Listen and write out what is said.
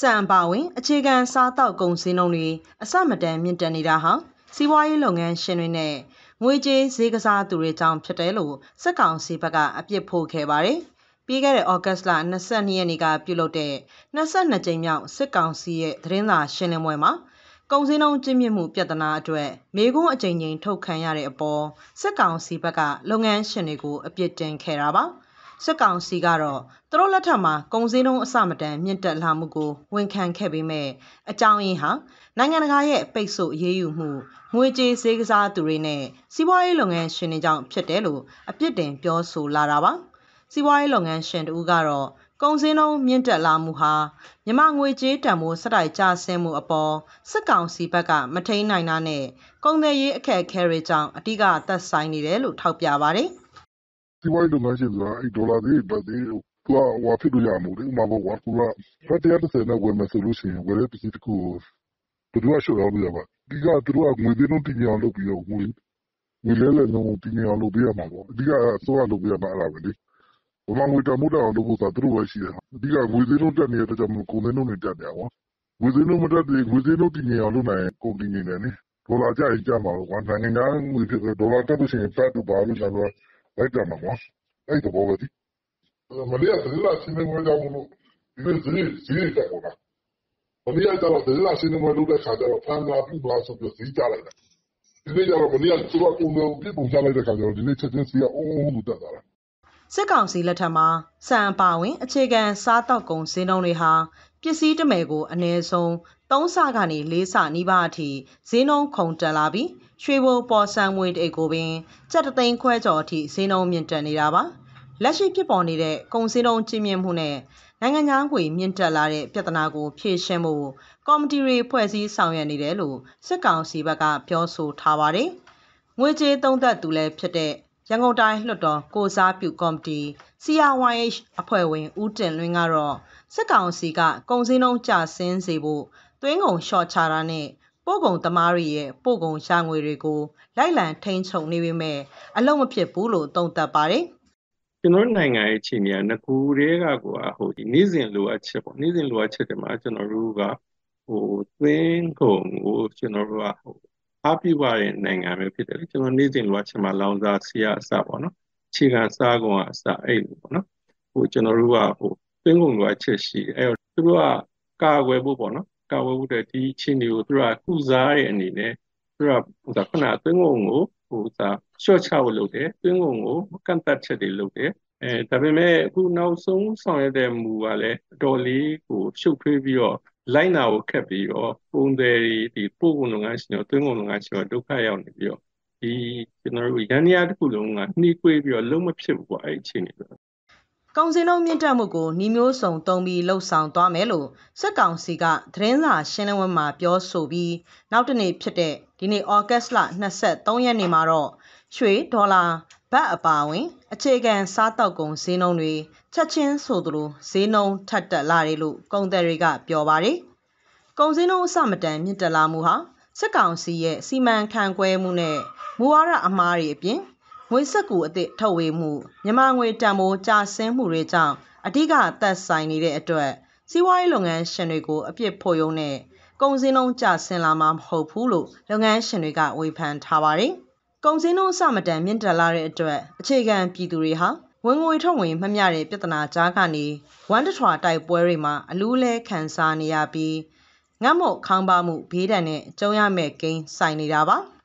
စံအပါဝင်အခြေခံစားတောက်ကုန်စည်နှုန်းတွေအဆမတန်မြင့်တက်နေတာဟာစီးပွားရေးလုပ်ငန်းရှင်တွေနဲ့ငွေကြေးဈေးကစားသူတွေကြောင့်ဖြစ်တယ်လို့စက်ကောင်စီဘက်ကအပြစ်ဖို့ခဲ့ပါတယ်။ပြီးခဲ့တဲ့ဩဂတ်စ်လ22ရက်နေ့ကပြုလုပ်တဲ့22ကြိမ်မြောက်စစ်ကောင်စီရဲ့သတင်းစာရှင်းလင်းပွဲမှာကုန်စည်နှုန်းကျင့်မြင့်မှုပြဿနာအတွက်မေကွန်းအကြိမ်ကြိမ်ထုတ်ခံရတဲ့အပေါ်စစ်ကောင်စီဘက်ကလုပ်ငန်းရှင်တွေကိုအပြစ်တင်ခဲ့တာပါ။စစ်ကောင်စီကတော့သူတို့လက်ထက်မှာကုန်စည်နှုန်းအဆမတန်မြင့်တက်လာမှုကိုဝန်ခံခဲ့ပေမဲ့အကြောင်းရင်းဟာနိုင်ငံတကာရဲ့ပိတ်ဆို့ရေးယူမှုငွေကြေးဈေးကစားသူတွေနဲ့စီးပွားရေးလုပ်ငန်းရှင်တွေကြောင့်ဖြစ်တယ်လို့အပြစ်တင်ပြောဆိုလာတာပါစီးပွားရေးလုပ်ငန်းရှင်တူကတော့ကုန်စည်နှုန်းမြင့်တက်လာမှုဟာမြမငွေကြေးတန်ဖိုးစတိုင်ကျဆင်းမှုအပေါ်စစ်ကောင်စီဘက်ကမထိန်နိုင်တာနဲ့ကုန်သည်ရေးအခက်အခဲတွေကြောင့်အ धिक သက်ဆိုင်နေတယ်လို့ထောက်ပြပါတယ်။စီးပွားရေးလုပ်ငန်းရှင်ဆိုတာဒေါ်လာဈေးဘတ်ဈေးသူကဟိုဟာဖြစ်လို့ရတာမဟုတ်ဘူးလေ။ဥပမာပေါ့ကွာသူကဘတ်၁၁၀နဲ့ဝယ်မယ်ဆိုရင်ဝယ်တဲ့ပစ္စည်းတခုကိုဘယ်သူကလျှော့ရောင်းလို့ရပါ့။အဓိကသူတို့ကငွေဈေးနှုန်းတည်ငြိမ်အောင်လုပ်ပြီးတော့ငွေလဲလှယ်နှုန်းကိုတည်ငြိမ်အောင်လုပ်ပေးရမှာပေါ့။အဓိကအစိုးရလုပ်ပေးရမှာအဲဒါပဲလေ။ဗမာငွေတန်ဖိုးတက်အောင်လုပ်ဖို့ဆိုတာသူတို့ပဲရှိတယ်။အဓိကငွေဈေးနှုန်းတက်နေတဲ့အတွက်ကြောင့်မို့ကုန်ဈေးနှုန်းတွေတက်နေတာကိုး။ငွေဈေးနှုန်းတည်ငြိမ်အောင်လုပ်နိုင်ရင်ကုန်တည်ငြိမ်တယ်လေ။ဒေါ်လာကျရင်ကျမှာပဲကွာ။နိုင်ငံခြားငွေဖြစ်တဲ့ဒေါ်လာတက်လို့ရှိရင်ဘတ်တို့ဘာတို့ညာတို့က浙江是了得嘛？三百万这个沙头港谁能拿下？必须得美国、南宋、东沙港的雷山尼巴提，谁能控着了呗？ရွှေဘိုပေါ်ဆန်ငွေတိတ်ကိုပင်ကြက်တသိန်းခွဲကျော်အထိဈေးနှုန်းမြင့်တက်နေတာပါလက်ရှိဖြစ်ပေါ်နေတဲ့ကုန်စည်လုံးကြီးမြင့်မှုနဲ့နိုင်ငံသားငွေမြင့်တက်လာတဲ့ပြဿနာကိုဖြေရှင်းဖို့ကော်မတီတွေဖွဲ့စည်းဆောင်ရွက်နေတယ်လို့စစ်ကောင်စီဘက်ကပြောဆိုထားပါတယ်ငွေကြေးသုံးသက်သူလည်းဖြစ်တဲ့ရန်ကုန်တိုင်းလွှတ်တော်ကိုစားပြုကော်မတီ CRYH အဖွဲ့ဝင်ဦးတင်လွင်ကတော့စစ်ကောင်စီကကုန်စည်နှုန်းကျဆင်းစေဖို့သွင်းကုန်လျှော့ချတာနဲ့ပို့ကုန်သမားတွေရဲ့ပို့ကုန်ရှာငွေတွေကိုလိုက်လံထိန်းချုပ်နေပေမဲ့အလုံးမဖြစ်ဘူးလို့သုံးသပ်ပါတယ်။ကျွန်တော်နိုင်ငံရဲ့အခြေအနေကငကူတွေကကိုအဟိုနေ့စဉ်လိုအပ်ချက်ပေါ့နေ့စဉ်လိုအပ်ချက်တွေမှာကျွန်တော်တို့ကဟိုသင်းကုန်ကိုကျွန်တော်တို့ကဟိုအားပြုပါတဲ့နိုင်ငံပဲဖြစ်တယ်လေကျွန်တော်နေ့စဉ်လိုအပ်ချက်မှာလောင်စာဆီအစပေါ့နော်ခြေခံစားကုန်အစအဲ့လိုပေါ့နော်ဟိုကျွန်တော်တို့ကဟိုသင်းကုန်လိုအပ်ချက်ရှိအဲ့တော့သူတို့ကကာကွယ်ဖို့ပေါ့နော်ကာဝယ်ဖို့အတွက်ဒီအခြေအနေကိုသူကကုစားတဲ့အနေနဲ့သူကဟိုသာခုနအသွင်းကုန်ကိုဟိုသာရှော့ချဖို့လုပ်တယ်သွင်းကုန်ကိုကန့်သတ်ချက်တွေလုပ်တယ်အဲဒါပေမဲ့အခုနောက်ဆုံးဆောင်ရွက်တဲ့မူကလည်းအတော်လေးကိုရှုပ်ထွေးပြီးတော့လိုက်နာကိုခက်ပြီးတော့ပုံသေးဒီပို့ကုန်လုပ်ငန်းရှင်တို့သွင်းကုန်လုပ်ငန်းရှင်တို့ဒုက္ခရောက်နေပြီးတော့ဒီကျွန်တော်တို့ရန်ရာတစ်ခုလုံးကနှီးကွေးပြီးတော့လုံးမဖြစ်ဘူးပေါ့အဲ့ဒီအခြေအနေပဲကုန်စည်နှုန်းမြင့်တက်မှုကိုနှီးမျိုးစုံသုံးပြီးလှုပ်ဆောင်သွားမယ်လို့စက်ကောင်စီကသတင်းစာရှင်းလင်းပွဲမှာပြောဆိုပြီးနောက်တစ်နေ့ဖြစ်တဲ့ဒီနေ့ဩဂတ်စ်လ23ရက်နေ့မှာတော့ရွှေဒေါ်လာဘတ်အပါဝင် အခြေခံစားတောက်ကုန်ဈေးနှုန်းတွေချက်ချင်းဆိုသလိုဈေးနှုန်းထပ်တက်လာတယ်လို့ကုန်သည်တွေက ပြောပါတယ်။ကုန်ဈေးနှုန်းအဆမတန်မြင့်တက်လာမှုဟာစက်ကောင်စီရဲ့စီမံခန့်ခွဲမှုနဲ့မူဝါဒအမှားတွေအပြင်ငွေစက်ကူအသစ်ထုတ်ဝေမှုမြန်မာငွေတန်ဖိုးကျဆင်းမှုတွေကြောင့်အဓိကအသက်ဆိုင်နေတဲ့အတွက်စီးပွားရေးလုပ်ငန်းရှင်တွေကိုအပြစ်ဖို့ရုံနဲ့ကုန်စည်နှုန်းကျဆင်းလာမှာမဟုတ်ဘူးလို့လုပ်ငန်းရှင်တွေကဝေဖန်ထားပါတယ်။ကုန်စည်နှုန်းအဆမတန်မြင့်တက်လာတဲ့အတွက်အခြေခံပြည်သူတွေဟာဝင်ငွေထုတ်ဝင်မမျှတဲ့ပြဿနာကြားကနေဝမ်တထွာတိုက်ပွဲတွေမှာအလူးလဲခံစားနေရပြီးငတ်မို့ခေါင်းပါမှုဘေးဒဏ်နဲ့ကြုံရမဲ့ကိန်းဆိုင်နေတာပါ။